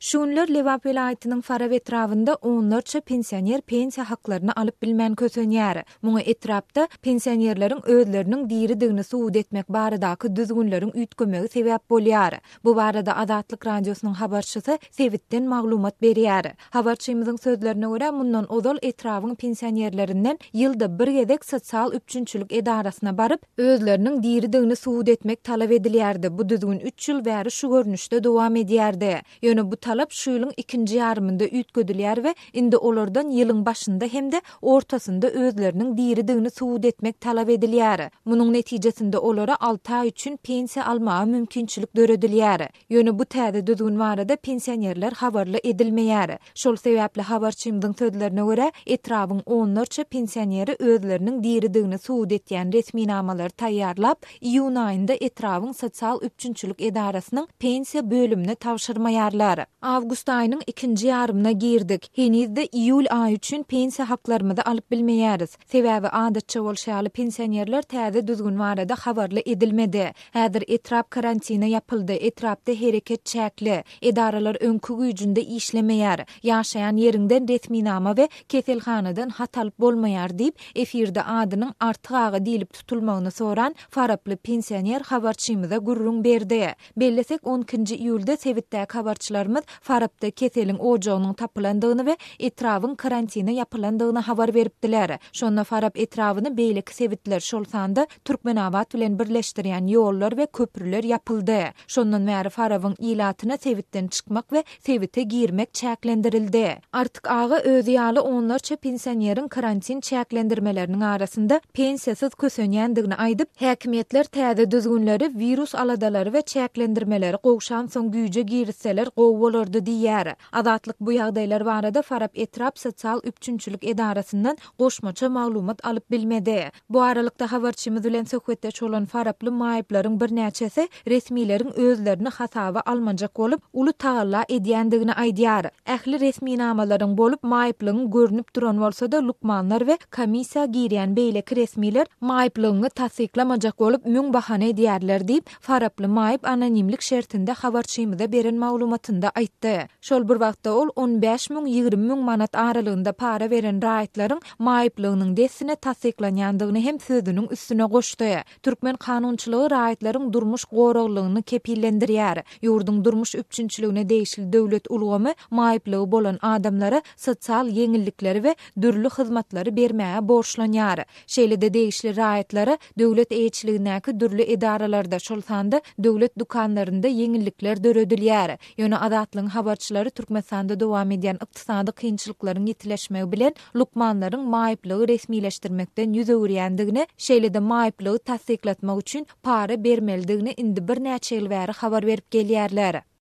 Şunlar Levapela aýtynyň fara wetrawynda 14-nji pensioner pensiýa haklaryny alyp bilmän köseniýär. Muňa etrapda pensionerleriň özleriniň diýeri degini suwud etmek baradaky düzgünleriň üýtgömegi sebäp bolýar. Bu barada Adatlyk radiosynyň habarçysy Sewitden maglumat berýär. Habarçymyzyň sözlerine görä mundan ozal etrawyň pensionerlerinden ýylda bir gedek sosial üçünçülik edarasyna baryp özleriniň diýeri degini suwud etmek talap edilýärdi. Bu düzgün 3 ýyl bäri şu görnüşde dowam edýärdi. Ýöne talap şuýlyň ikinji ýarmynda ýetgödilýär we indi olardan ýylyň başynda hemde ortasynda özleriniň diridigini suwud etmek talap edilýär. Munyň netijesinde olara 6 ay üçin pensiýa alma mümkinçilik döredilýär. Ýöne bu täze düzgün barada pensionerler habarly edilmeýär. Şol sebäple habarçymyň sözlerine görä 10 onlarça pensioneri özleriniň diridigini suwud etýän resmi namalary taýýarlap, iýun ayynda etrawyň sosial üpçünçilik edarasynyň pensiýa bölümine tavşyrmaýarlar. Avgust ayının ikinci yarımına girdik. girdik. Henizde iýul ay üçin pensiýa haklarymy da alyp bilmeýäris. Sebäbi adatça bol şäli pensionerler täze düzgün barada edilmedi. Häzir etrap karantina yapıldı Etrapda hereket çäkli. Edaralar öňkü güýjünde işlemeýär. Ýaşaýan yerinden resminama ve we kefelhanadan hat alyp bolmaýar adının efirde adynyň artygagy diýilip tutulmagyny soran faraplı pensioner habarçymyza gurrun berdi. Bellesek 10-njy iýulda sewitde Farabda keselin ojoğunun tapılandığını ve etrafın karantini yapılandığını havar veribdiler. Şonla Farab etrafını beylik sevitler şolsandı, Türkmen avat bilen birleştiriyan yollar ve köprüler yapıldı. Şonla meri Farabın ilatına sevitden çıkmak ve sevite girmek çeklendirildi. Artık aga öziyalı onlar çe pinsanyerin karantin çeklendirmelerinin arasında pensiyasız kösönyendigini aydıp, hekimiyetler tədə düzgünleri virus aladaları və çəklendirmələri qoğuşan son güyücə girisseler qoğuşan görürdü diýär. bu ýagdaýlar barada Farap Etrap Sosial Üpçünçülük Edarasyndan goşmaça maglumat alyp bilmedi. Bu aralykda habarçymyz bilen söhbetde çolan Faraply maýyplaryň bir nəçəsi resmiýleriň özlerini hasaba almanjak olub uly taýalla edýändigini aýdýar. Ähli resmi namalaryň bolup maýyplygyň görünüp duran bolsa da Lukmanlar we komissiýa giýýän beýle resmiýler maýyplygyny tasdiklamajak bolup müň bahana diýerler deyib Faraply maýyp anonimlik şertinde habarçymyza beren maglumatynda aýtdy. Şol bir wagtda ol 15 manat aralygynda para beren raýatlaryň maýyplygynyň desine tasdiklanýandygyny hem sözüniň üstüne goşdy. Türkmen kanunçylygy raýatlaryň durmuş gorulygyny kepillendirýär. Ýurdun durmuş üçinçiligine değişil döwlet ulgamy maýyplygy bolan adamlara sosial ýeňillikleri we dürli hyzmatlary bermäge borçlanýar. Şeýlede değişli raýatlara döwlet eýçiliginäki dürli edaralarda şol sanda döwlet dukanlarynda ýeňillikler döredilýär. Ýöne adat. agentligin habarçylary Türkmenistanda dowam edýän ykdysady kynçylyklaryň ýetileşmegi bilen Lukmanlaryň maýyplygy resmileşdirmekden ýüz öwürýändigini, şeýlede maýyplygy tasdiklatmak üçin para bermeldigini indi bir näçe ýyl bäri habar berip gelýärler.